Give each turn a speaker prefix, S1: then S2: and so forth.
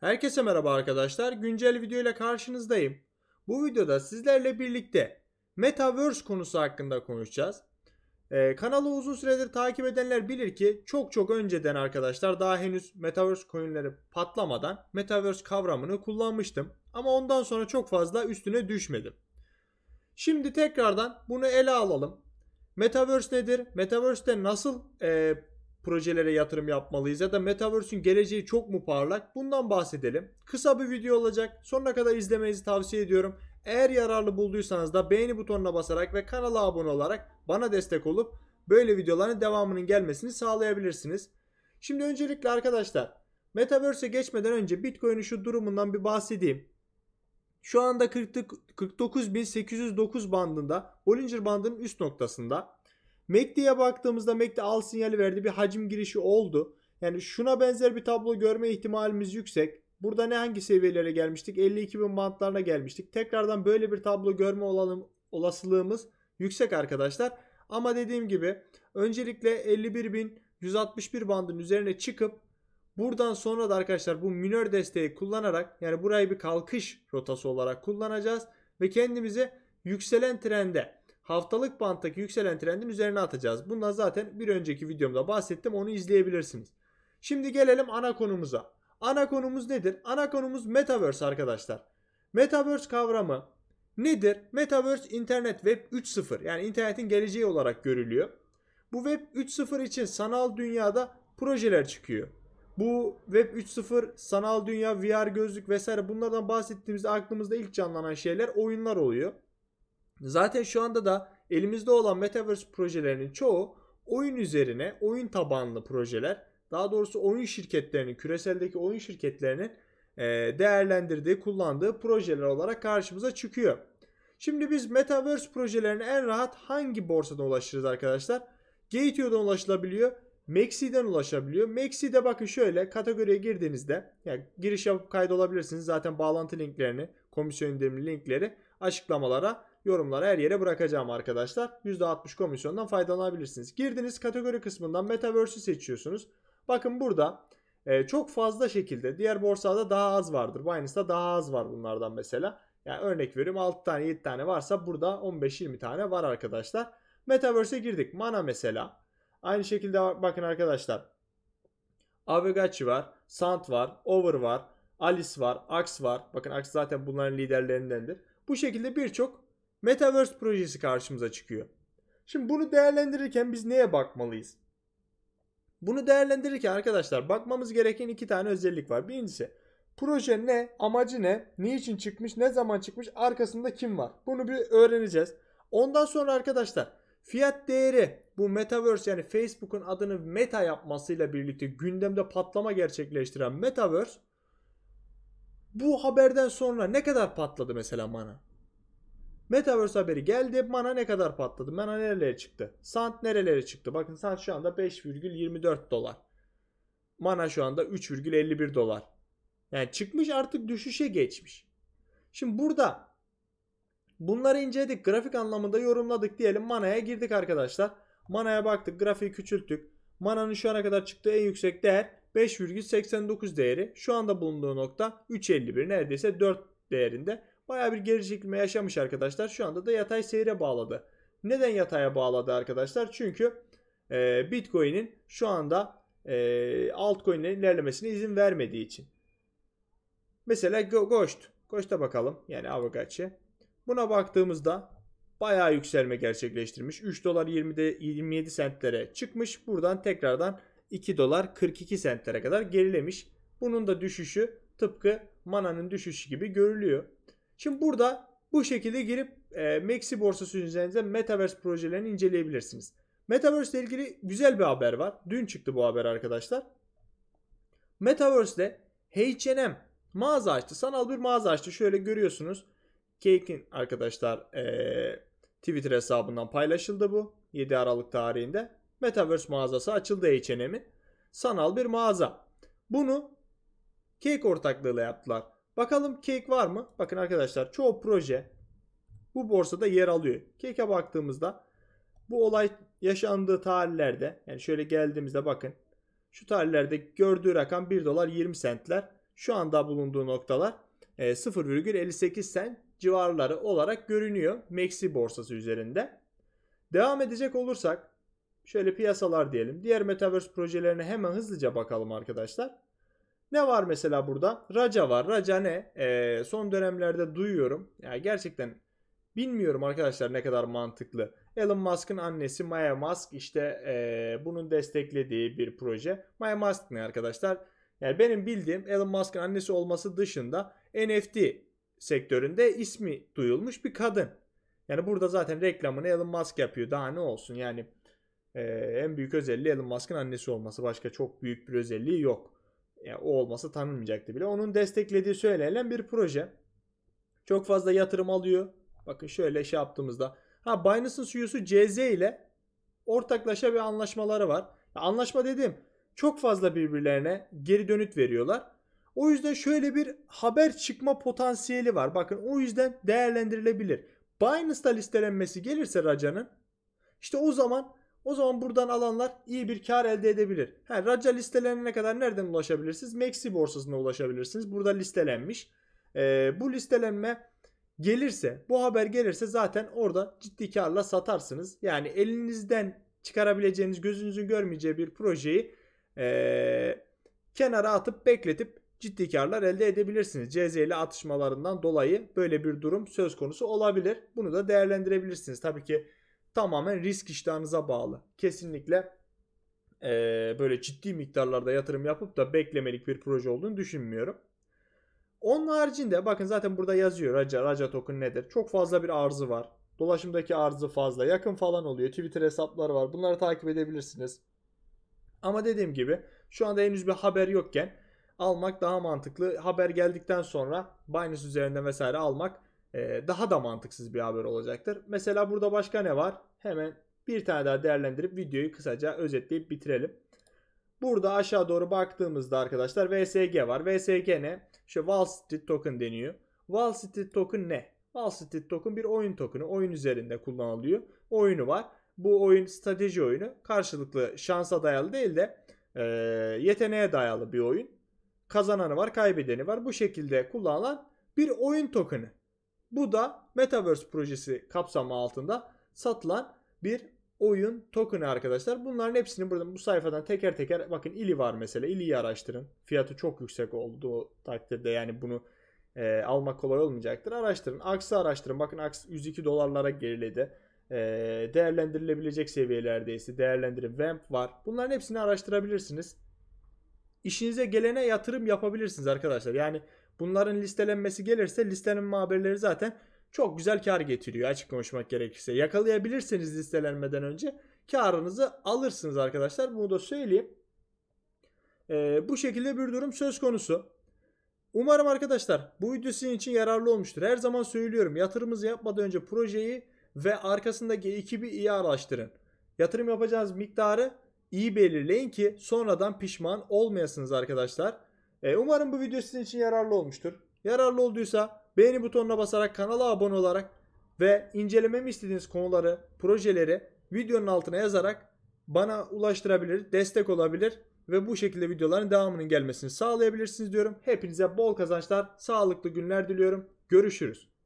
S1: Herkese merhaba arkadaşlar. Güncel video ile karşınızdayım. Bu videoda sizlerle birlikte Metaverse konusu hakkında konuşacağız. Ee, kanalı uzun süredir takip edenler bilir ki çok çok önceden arkadaşlar daha henüz Metaverse coinleri patlamadan Metaverse kavramını kullanmıştım. Ama ondan sonra çok fazla üstüne düşmedim. Şimdi tekrardan bunu ele alalım. Metaverse nedir? Metaverse'te nasıl e, projelere yatırım yapmalıyız ya da Metaverse'ün geleceği çok mu parlak? Bundan bahsedelim. Kısa bir video olacak. Sonuna kadar izlemenizi tavsiye ediyorum. Eğer yararlı bulduysanız da beğeni butonuna basarak ve kanala abone olarak bana destek olup böyle videoların devamının gelmesini sağlayabilirsiniz. Şimdi öncelikle arkadaşlar Metaverse'e geçmeden önce Bitcoin'in şu durumundan bir bahsedeyim. Şu anda 49.809 bandında Bollinger bandının üst noktasında MACD'ye baktığımızda MACD al sinyali verdi. Bir hacim girişi oldu. Yani şuna benzer bir tablo görme ihtimalimiz yüksek. Burada ne hangi seviyelere gelmiştik? 52 bin bantlarına gelmiştik. Tekrardan böyle bir tablo görme olalım, olasılığımız yüksek arkadaşlar. Ama dediğim gibi öncelikle 51.161 bandın üzerine çıkıp buradan sonra da arkadaşlar bu minör desteği kullanarak yani burayı bir kalkış rotası olarak kullanacağız. Ve kendimizi yükselen trende haftalık banttaki yükselen trendin üzerine atacağız. Bundan zaten bir önceki videomda bahsettim onu izleyebilirsiniz. Şimdi gelelim ana konumuza. Ana konumuz nedir? Ana konumuz Metaverse arkadaşlar. Metaverse kavramı nedir? Metaverse internet web 3.0 yani internetin geleceği olarak görülüyor. Bu web 3.0 için sanal dünyada projeler çıkıyor. Bu web 3.0, sanal dünya, VR gözlük vesaire bunlardan bahsettiğimizde aklımızda ilk canlanan şeyler oyunlar oluyor. Zaten şu anda da elimizde olan Metaverse projelerinin çoğu oyun üzerine oyun tabanlı projeler. Daha doğrusu oyun şirketlerinin, küreseldeki oyun şirketlerinin e, değerlendirdiği, kullandığı projeler olarak karşımıza çıkıyor. Şimdi biz Metaverse projelerine en rahat hangi borsadan ulaşırız arkadaşlar? Gateo'dan ulaşılabiliyor. Maxi'den ulaşabiliyor. Maxi'de bakın şöyle kategoriye girdiğinizde yani giriş yapıp kaydolabilirsiniz. Zaten bağlantı linklerini, komisyon indirimli linkleri açıklamalara yorumlara her yere bırakacağım arkadaşlar. %60 komisyondan faydalanabilirsiniz. Girdiniz kategori kısmından Metaverse'ü seçiyorsunuz. Bakın burada e, çok fazla şekilde diğer borsada daha az vardır. Binance'da daha az var bunlardan mesela. Yani örnek veriyorum 6 tane 7 tane varsa burada 15-20 tane var arkadaşlar. Metaverse'e girdik. Mana mesela. Aynı şekilde bakın arkadaşlar. Avegachi var. Sant var. Over var. Alice var. Ax var. Bakın Ax zaten bunların liderlerindendir. Bu şekilde birçok Metaverse projesi karşımıza çıkıyor. Şimdi bunu değerlendirirken biz neye bakmalıyız? Bunu değerlendirirken arkadaşlar bakmamız gereken iki tane özellik var. Birincisi proje ne, amacı ne, niçin çıkmış, ne zaman çıkmış, arkasında kim var? Bunu bir öğreneceğiz. Ondan sonra arkadaşlar fiyat değeri bu Metaverse yani Facebook'un adını Meta yapmasıyla birlikte gündemde patlama gerçekleştiren Metaverse bu haberden sonra ne kadar patladı mesela bana? Metaverse haberi geldi. Mana ne kadar patladı? Mana nerelere çıktı? Sant nerelere çıktı? Bakın sant şu anda 5,24 dolar. Mana şu anda 3,51 dolar. Yani çıkmış artık düşüşe geçmiş. Şimdi burada bunları inceledik. Grafik anlamında yorumladık diyelim. Mana'ya girdik arkadaşlar. Mana'ya baktık. Grafiği küçülttük. Mana'nın şu ana kadar çıktığı en yüksek değer 5,89 değeri. Şu anda bulunduğu nokta 3,51 neredeyse 4 değerinde. Baya bir geri çekilme yaşamış arkadaşlar. Şu anda da yatay seyre bağladı. Neden yataya bağladı arkadaşlar? Çünkü e, Bitcoin'in şu anda e, altcoin'lerin ilerlemesine izin vermediği için. Mesela Ghost. Ghost'a bakalım. Yani Avagachi. Buna baktığımızda baya yükselme gerçekleştirmiş. 3 dolar 20'de 27 sentlere çıkmış. Buradan tekrardan 2 dolar 42 sentlere kadar gerilemiş. Bunun da düşüşü tıpkı Mana'nın düşüşü gibi görülüyor. Şimdi burada bu şekilde girip e, Maxi borsası üzerinde Metaverse projelerini inceleyebilirsiniz. Metaverse ile ilgili güzel bir haber var. Dün çıktı bu haber arkadaşlar. Metaverse'de H&M mağaza açtı. Sanal bir mağaza açtı. Şöyle görüyorsunuz. Cake'in arkadaşlar e, Twitter hesabından paylaşıldı bu. 7 Aralık tarihinde. Metaverse mağazası açıldı H&M'in. Sanal bir mağaza. Bunu Cake ortaklığıyla yaptılar. Bakalım cake var mı? Bakın arkadaşlar çoğu proje bu borsada yer alıyor. Cake'e baktığımızda bu olay yaşandığı tarihlerde yani şöyle geldiğimizde bakın şu tarihlerde gördüğü rakam 1 dolar 20 sentler. Şu anda bulunduğu noktalar 0,58 e, sen civarları olarak görünüyor Maxi borsası üzerinde. Devam edecek olursak şöyle piyasalar diyelim. Diğer metaverse projelerine hemen hızlıca bakalım arkadaşlar. Ne var mesela burada? Raca var. Raca ne? Ee, son dönemlerde duyuyorum. Yani gerçekten bilmiyorum arkadaşlar ne kadar mantıklı. Elon Musk'ın annesi Maya Musk işte e, bunun desteklediği bir proje. Maya Musk ne arkadaşlar? Yani benim bildiğim Elon Musk'ın annesi olması dışında NFT sektöründe ismi duyulmuş bir kadın. Yani burada zaten reklamını Elon Musk yapıyor. Daha ne olsun yani e, en büyük özelliği Elon Musk'ın annesi olması. Başka çok büyük bir özelliği yok. Yani o olmasa tanınmayacaktı bile. Onun desteklediği söylenen bir proje. Çok fazla yatırım alıyor. Bakın şöyle şey yaptığımızda. Ha Binance'ın suyusu e CZ ile ortaklaşa bir anlaşmaları var. anlaşma dediğim çok fazla birbirlerine geri dönüt veriyorlar. O yüzden şöyle bir haber çıkma potansiyeli var. Bakın o yüzden değerlendirilebilir. Binance'da listelenmesi gelirse Raca'nın işte o zaman o zaman buradan alanlar iyi bir kar elde edebilir. Ha, raca listelenene kadar nereden ulaşabilirsiniz? Maxi borsasına ulaşabilirsiniz. Burada listelenmiş. Ee, bu listelenme gelirse, bu haber gelirse zaten orada ciddi karla satarsınız. Yani elinizden çıkarabileceğiniz, gözünüzün görmeyeceği bir projeyi ee, kenara atıp bekletip ciddi karlar elde edebilirsiniz. CZ ile atışmalarından dolayı böyle bir durum söz konusu olabilir. Bunu da değerlendirebilirsiniz. Tabii ki tamamen risk iştahınıza bağlı. Kesinlikle e, böyle ciddi miktarlarda yatırım yapıp da beklemelik bir proje olduğunu düşünmüyorum. Onun haricinde bakın zaten burada yazıyor Raja, Raja token nedir? Çok fazla bir arzı var. Dolaşımdaki arzı fazla. Yakın falan oluyor. Twitter hesapları var. Bunları takip edebilirsiniz. Ama dediğim gibi şu anda henüz bir haber yokken almak daha mantıklı. Haber geldikten sonra Binance üzerinde vesaire almak e, daha da mantıksız bir haber olacaktır. Mesela burada başka ne var? hemen bir tane daha değerlendirip videoyu kısaca özetleyip bitirelim. Burada aşağı doğru baktığımızda arkadaşlar VSG var. VSG ne? Şu Wall Street Token deniyor. Wall Street Token ne? Wall Street Token bir oyun tokenu. Oyun üzerinde kullanılıyor. Oyunu var. Bu oyun strateji oyunu. Karşılıklı şansa dayalı değil de e, yeteneğe dayalı bir oyun. Kazananı var, kaybedeni var. Bu şekilde kullanılan bir oyun tokeni. Bu da Metaverse projesi kapsamı altında satılan bir oyun token arkadaşlar. Bunların hepsini buradan bu sayfadan teker teker bakın ili var mesela. İli'yi araştırın. Fiyatı çok yüksek olduğu takdirde yani bunu e, almak kolay olmayacaktır. Araştırın. aksi araştırın. Bakın aksi 102 dolarlara geriledi. E, değerlendirilebilecek seviyelerdeyse değerlendirin. Vamp var. Bunların hepsini araştırabilirsiniz. İşinize gelene yatırım yapabilirsiniz arkadaşlar. Yani bunların listelenmesi gelirse listelenme haberleri zaten çok güzel kar getiriyor açık konuşmak gerekirse. Yakalayabilirseniz listelenmeden önce karınızı alırsınız arkadaşlar. Bunu da söyleyeyim. Ee, bu şekilde bir durum söz konusu. Umarım arkadaşlar bu video sizin için yararlı olmuştur. Her zaman söylüyorum yatırımınızı yapmadan önce projeyi ve arkasındaki ekibi iyi araştırın. Yatırım yapacağınız miktarı iyi belirleyin ki sonradan pişman olmayasınız arkadaşlar. Ee, umarım bu video sizin için yararlı olmuştur. Yararlı olduysa Beğeni butonuna basarak kanala abone olarak ve incelememi istediğiniz konuları, projeleri videonun altına yazarak bana ulaştırabilir, destek olabilir ve bu şekilde videoların devamının gelmesini sağlayabilirsiniz diyorum. Hepinize bol kazançlar, sağlıklı günler diliyorum. Görüşürüz.